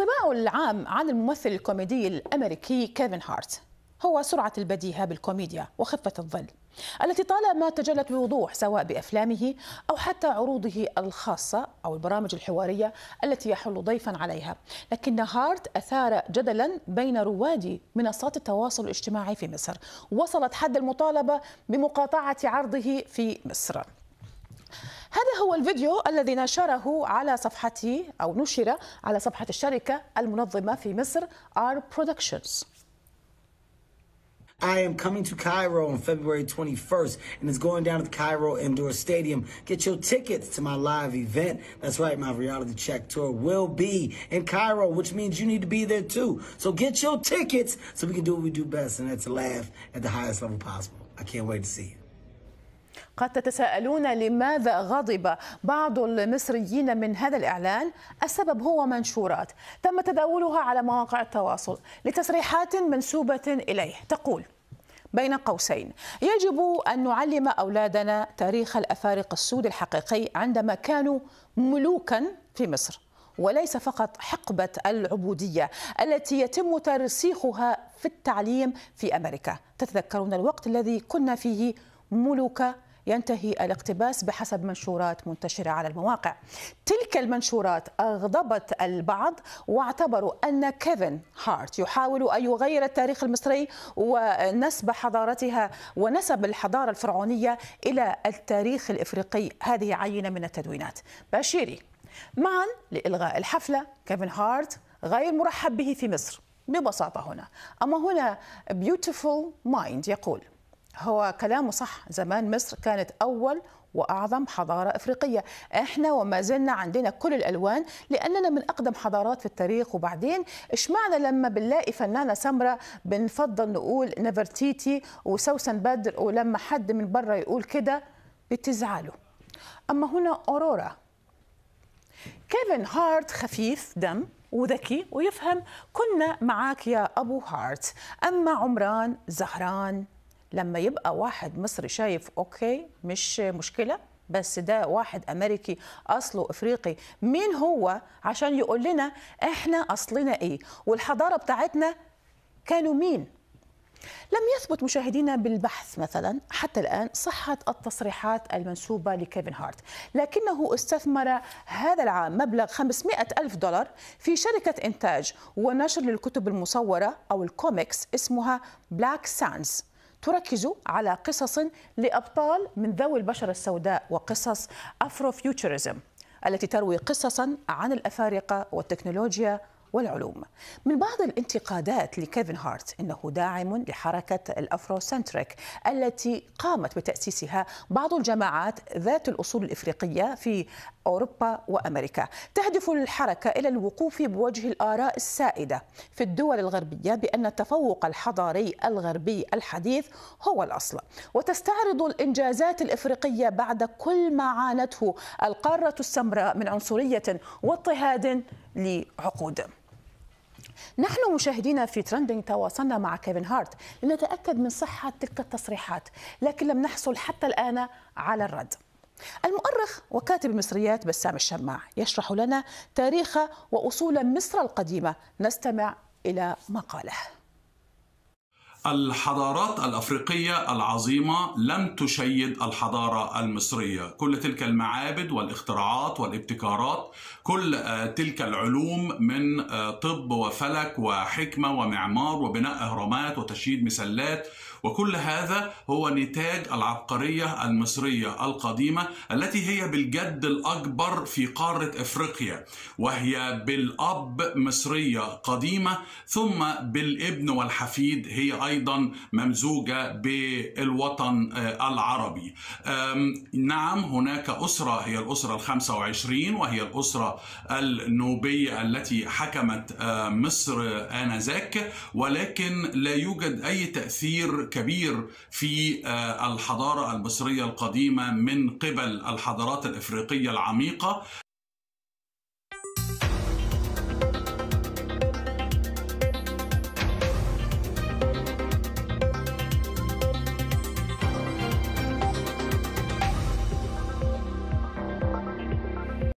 الانطباع العام عن الممثل الكوميدي الامريكي كيفن هارت هو سرعة البديهة بالكوميديا وخفة الظل التي طالما تجلت بوضوح سواء بأفلامه أو حتى عروضه الخاصة أو البرامج الحوارية التي يحل ضيفا عليها لكن هارت أثار جدلا بين رواد منصات التواصل الاجتماعي في مصر وصلت حد المطالبة بمقاطعة عرضه في مصر هذا هو الفيديو الذي نشره على صفحتي أو نشر على صفحة الشركة المنظمة في مصر ار برودكشنز I am coming to Cairo on February 21st, and it's going down to the Cairo Indoor Stadium. Get your tickets to my live event. That's right, my reality check tour will be in Cairo, which means you need to be there too. So get your tickets so we can do what we do best, and that's laugh at the highest level possible. I can't wait to see you. قد تتساءلون لماذا غضب بعض المصريين من هذا الإعلان السبب هو منشورات تم تداولها على مواقع التواصل لتصريحات منسوبة إليه تقول بين قوسين يجب أن نعلم أولادنا تاريخ الأفارقة السود الحقيقي عندما كانوا ملوكا في مصر وليس فقط حقبة العبودية التي يتم ترسيخها في التعليم في أمريكا تتذكرون الوقت الذي كنا فيه ملوكة ينتهي الاقتباس بحسب منشورات منتشرة على المواقع تلك المنشورات أغضبت البعض واعتبروا أن كيفن هارت يحاول أن يغير التاريخ المصري ونسب حضارتها ونسب الحضارة الفرعونية إلى التاريخ الإفريقي هذه عينة من التدوينات بشيري معا لإلغاء الحفلة كيفن هارت غير مرحب به في مصر ببساطة هنا أما هنا بيوتيفول مايند يقول هو كلامه صح زمان مصر كانت أول واعظم حضاره افريقيه، احنا وما زلنا عندنا كل الالوان لاننا من اقدم حضارات في التاريخ وبعدين اشمعنى لما بنلاقي فنانه سمراء بنفضل نقول نفرتيتي وسوسن بدر ولما حد من بره يقول كده بتزعلوا. اما هنا اورورا كيفن هارت خفيف دم وذكي ويفهم كنا معاك يا ابو هارت اما عمران زهران لما يبقى واحد مصري شايف اوكي مش مشكله بس ده واحد امريكي اصله افريقي مين هو عشان يقول لنا احنا اصلنا ايه والحضاره بتاعتنا كانوا مين لم يثبت مشاهدينا بالبحث مثلا حتى الآن صحة التصريحات المنسوبة لكيفن هارت لكنه استثمر هذا العام مبلغ 500 ألف دولار في شركة إنتاج ونشر للكتب المصورة أو الكوميكس اسمها بلاك سانز تركز على قصص لأبطال من ذوي البشرة السوداء وقصص أفرو فيوتشرزم التي تروي قصصا عن الأفارقة والتكنولوجيا والعلوم من بعض الانتقادات لكيفن هارت انه داعم لحركه الافرو سنتريك التي قامت بتاسيسها بعض الجماعات ذات الاصول الافريقيه في أوروبا وأمريكا تهدف الحركة إلى الوقوف بوجه الآراء السائدة في الدول الغربية بأن التفوق الحضاري الغربي الحديث هو الأصل وتستعرض الإنجازات الإفريقية بعد كل ما عانته القارة السمراء من عنصرية واضطهاد لعقود نحن مشاهدينا في ترندنج تواصلنا مع كيفن هارت لنتأكد من صحة تلك التصريحات لكن لم نحصل حتى الآن على الرد المؤرخ وكاتب المصريات بسام الشماع يشرح لنا تاريخ وأصول مصر القديمة نستمع إلى مقاله الحضارات الافريقيه العظيمه لم تشيد الحضاره المصريه، كل تلك المعابد والاختراعات والابتكارات، كل آه، تلك العلوم من آه، طب وفلك وحكمه ومعمار وبناء اهرامات وتشييد مسلات وكل هذا هو نتاج العبقرية المصرية القديمة التي هي بالجد الأكبر في قارة إفريقيا وهي بالأب مصرية قديمة ثم بالابن والحفيد هي أيضا ممزوجة بالوطن آه، العربي نعم هناك أسرة هي الأسرة الخمسة وعشرين وهي الأسرة النوبية التي حكمت آه، مصر آنذاك ولكن لا يوجد أي تأثير كبير في آه، الحضاره المصريه القديمه من قبل الحضارات الافريقيه العميقه